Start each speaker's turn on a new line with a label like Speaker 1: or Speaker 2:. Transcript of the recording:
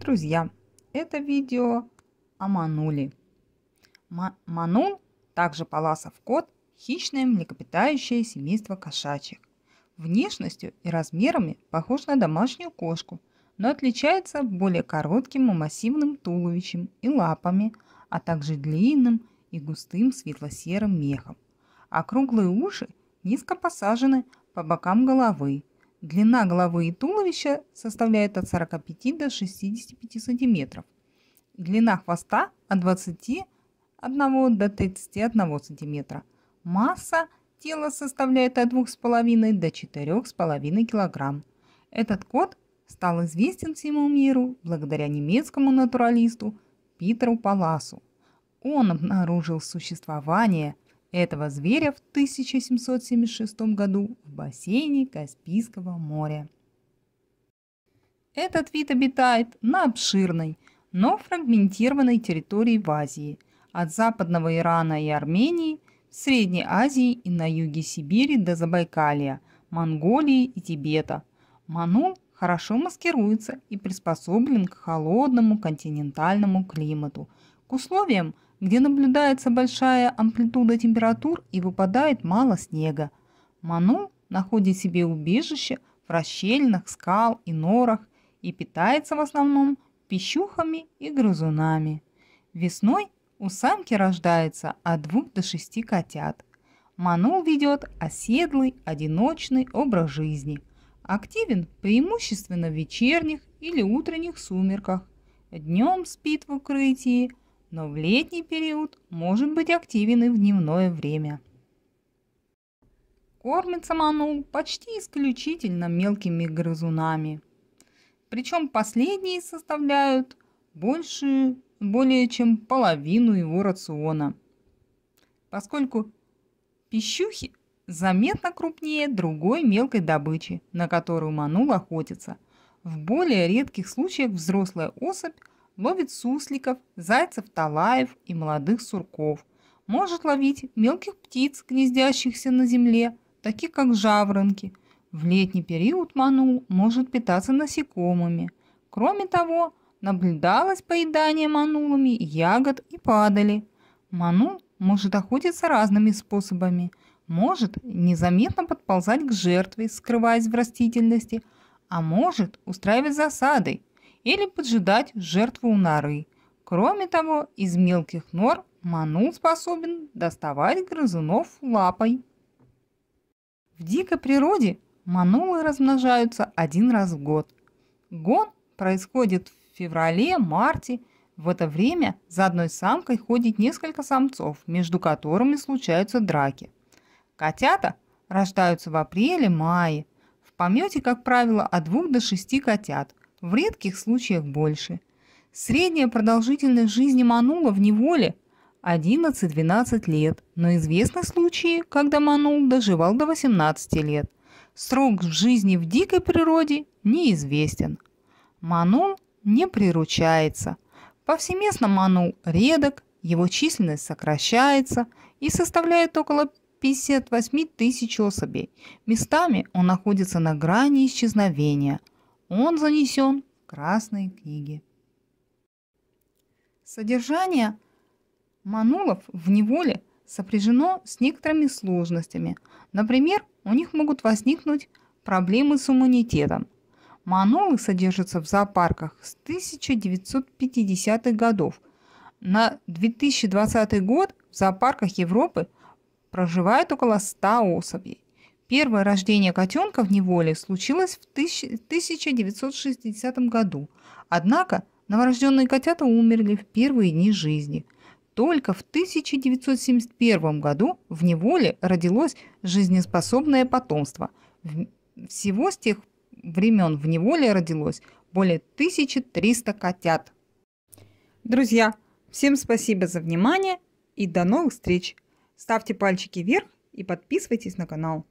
Speaker 1: Друзья, это видео о мануле. Манул, также паласов кот, хищное млекопитающее семейство кошачьих. Внешностью и размерами похож на домашнюю кошку, но отличается более коротким и массивным туловищем и лапами, а также длинным и густым светло-серым мехом. Округлые а уши низко посажены по бокам головы, Длина головы и туловища составляет от 45 до 65 см. Длина хвоста от 21 до 31 см. Масса тела составляет от 2,5 до 4,5 кг. Этот кот стал известен всему миру благодаря немецкому натуралисту Питеру Паласу. Он обнаружил существование этого зверя в 1776 году в бассейне Каспийского моря. Этот вид обитает на обширной, но фрагментированной территории в Азии, от западного Ирана и Армении, в Средней Азии и на юге Сибири до Забайкалия, Монголии и Тибета. Манул хорошо маскируется и приспособлен к холодному континентальному климату, к условиям – где наблюдается большая амплитуда температур и выпадает мало снега. Ману находит себе убежище в расщельнах, скал и норах и питается в основном пищухами и грызунами. Весной у самки рождается от двух до шести котят. Манул ведет оседлый, одиночный образ жизни. Активен преимущественно в вечерних или утренних сумерках. Днем спит в укрытии – но в летний период может быть активен и в дневное время. Кормится манул почти исключительно мелкими грызунами. Причем последние составляют большую, более чем половину его рациона. Поскольку пищухи заметно крупнее другой мелкой добычи, на которую манул охотится. В более редких случаях взрослая особь ловит сусликов, зайцев-талаев и молодых сурков. Может ловить мелких птиц, гнездящихся на земле, таких как жаворонки. В летний период манул может питаться насекомыми. Кроме того, наблюдалось поедание манулами ягод и падали. Манул может охотиться разными способами. Может незаметно подползать к жертве, скрываясь в растительности, а может устраивать засады, или поджидать жертву у норы. Кроме того, из мелких нор манул способен доставать грызунов лапой. В дикой природе манулы размножаются один раз в год. Гон происходит в феврале-марте. В это время за одной самкой ходит несколько самцов, между которыми случаются драки. Котята рождаются в апреле-мае. В помете, как правило, от двух до шести котят в редких случаях больше. Средняя продолжительность жизни манула в неволе 11-12 лет, но известны случаи, когда манул доживал до 18 лет. Срок жизни в дикой природе неизвестен. Манул не приручается. Повсеместно манул редок, его численность сокращается и составляет около 58 тысяч особей. Местами он находится на грани исчезновения, он занесен в Красные книги. Содержание манулов в неволе сопряжено с некоторыми сложностями. Например, у них могут возникнуть проблемы с иммунитетом. Манулы содержатся в зоопарках с 1950-х годов. На 2020 год в зоопарках Европы проживает около 100 особей. Первое рождение котенка в неволе случилось в 1960 году. Однако новорожденные котята умерли в первые дни жизни. Только в 1971 году в неволе родилось жизнеспособное потомство. Всего с тех времен в неволе родилось более 1300 котят. Друзья, всем спасибо за внимание и до новых встреч. Ставьте пальчики вверх и подписывайтесь на канал.